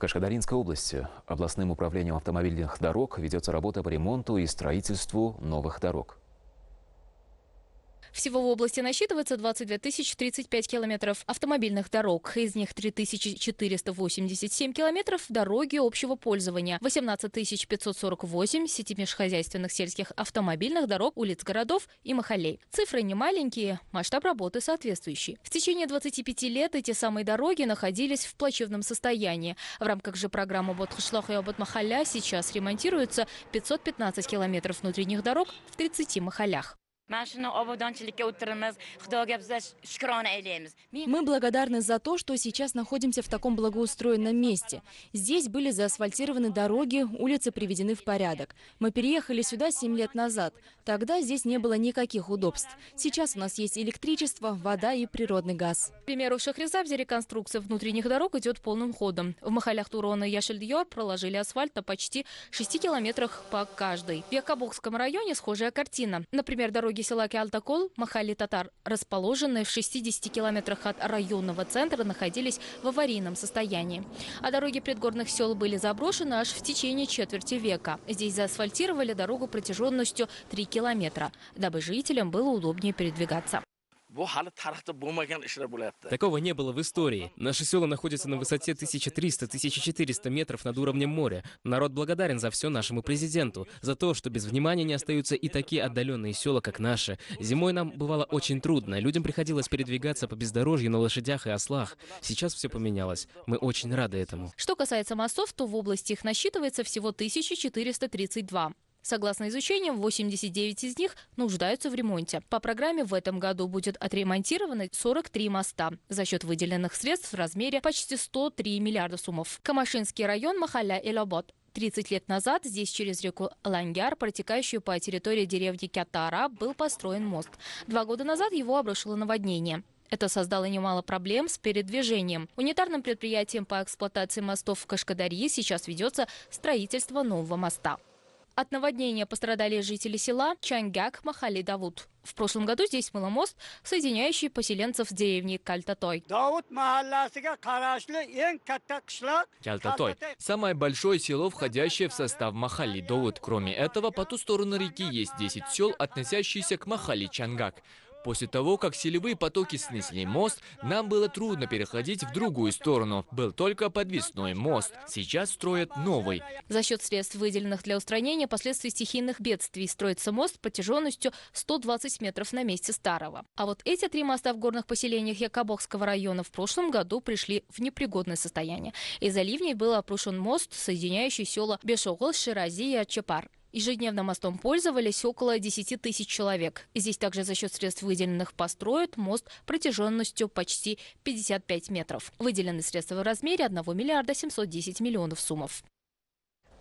В Кашкадаринской области областным управлением автомобильных дорог ведется работа по ремонту и строительству новых дорог. Всего в области насчитывается 22 035 километров автомобильных дорог. Из них 3487 километров – дороги общего пользования, 18 548 – сети межхозяйственных сельских автомобильных дорог, улиц городов и махалей. Цифры не маленькие, масштаб работы соответствующий. В течение 25 лет эти самые дороги находились в плачевном состоянии. В рамках же программы «Ботхшлох» и «Обот-Махаля» сейчас ремонтируются 515 километров внутренних дорог в 30 махалях мы благодарны за то что сейчас находимся в таком благоустроенном месте здесь были заасфальтированы дороги улицы приведены в порядок мы переехали сюда 7 лет назад тогда здесь не было никаких удобств сейчас у нас есть электричество вода и природный газ к примеру в шахрезабде реконструкция внутренних дорог идет полным ходом в махалях турона и яшельдьор проложили асфальт на почти 6 километрах по каждой в якобокском районе схожая картина например дороги округе села Киалтакол Махали Татар, расположенные в 60 километрах от районного центра, находились в аварийном состоянии. А дороги предгорных сел были заброшены аж в течение четверти века. Здесь заасфальтировали дорогу протяженностью 3 километра, дабы жителям было удобнее передвигаться. Такого не было в истории. Наши села находятся на высоте 1300-1400 метров над уровнем моря. Народ благодарен за все нашему президенту, за то, что без внимания не остаются и такие отдаленные села, как наши. Зимой нам бывало очень трудно. Людям приходилось передвигаться по бездорожью на лошадях и ослах. Сейчас все поменялось. Мы очень рады этому. Что касается мостов, то в области их насчитывается всего 1432. Согласно изучениям, 89 из них нуждаются в ремонте. По программе в этом году будет отремонтировано 43 моста за счет выделенных средств в размере почти 103 миллиарда сумов. Камашинский район Махаля-Элобот 30 лет назад здесь через реку Ланьяр, протекающую по территории деревни Кятара, был построен мост. Два года назад его обрушило наводнение. Это создало немало проблем с передвижением. Унитарным предприятием по эксплуатации мостов в Кашкадарье сейчас ведется строительство нового моста. От наводнения пострадали жители села Чангяк Махали Давуд. В прошлом году здесь мыло мост, соединяющий поселенцев с деревней Кальтатой. Кальтатой – самое большое село, входящее в состав Махали Давуд. Кроме этого, по ту сторону реки есть 10 сел, относящиеся к Махали Чангак. После того, как селевые потоки снесли мост, нам было трудно переходить в другую сторону. Был только подвесной мост. Сейчас строят новый. За счет средств, выделенных для устранения последствий стихийных бедствий, строится мост протяженностью 120 метров на месте старого. А вот эти три моста в горных поселениях Якобокского района в прошлом году пришли в непригодное состояние. Из-за ливней был опрошен мост, соединяющий села Бешогол, Ширази и Ачепар. Ежедневно мостом пользовались около 10 тысяч человек. Здесь также за счет средств выделенных построят мост протяженностью почти 55 метров. Выделены средства в размере 1 миллиарда 710 миллионов суммов.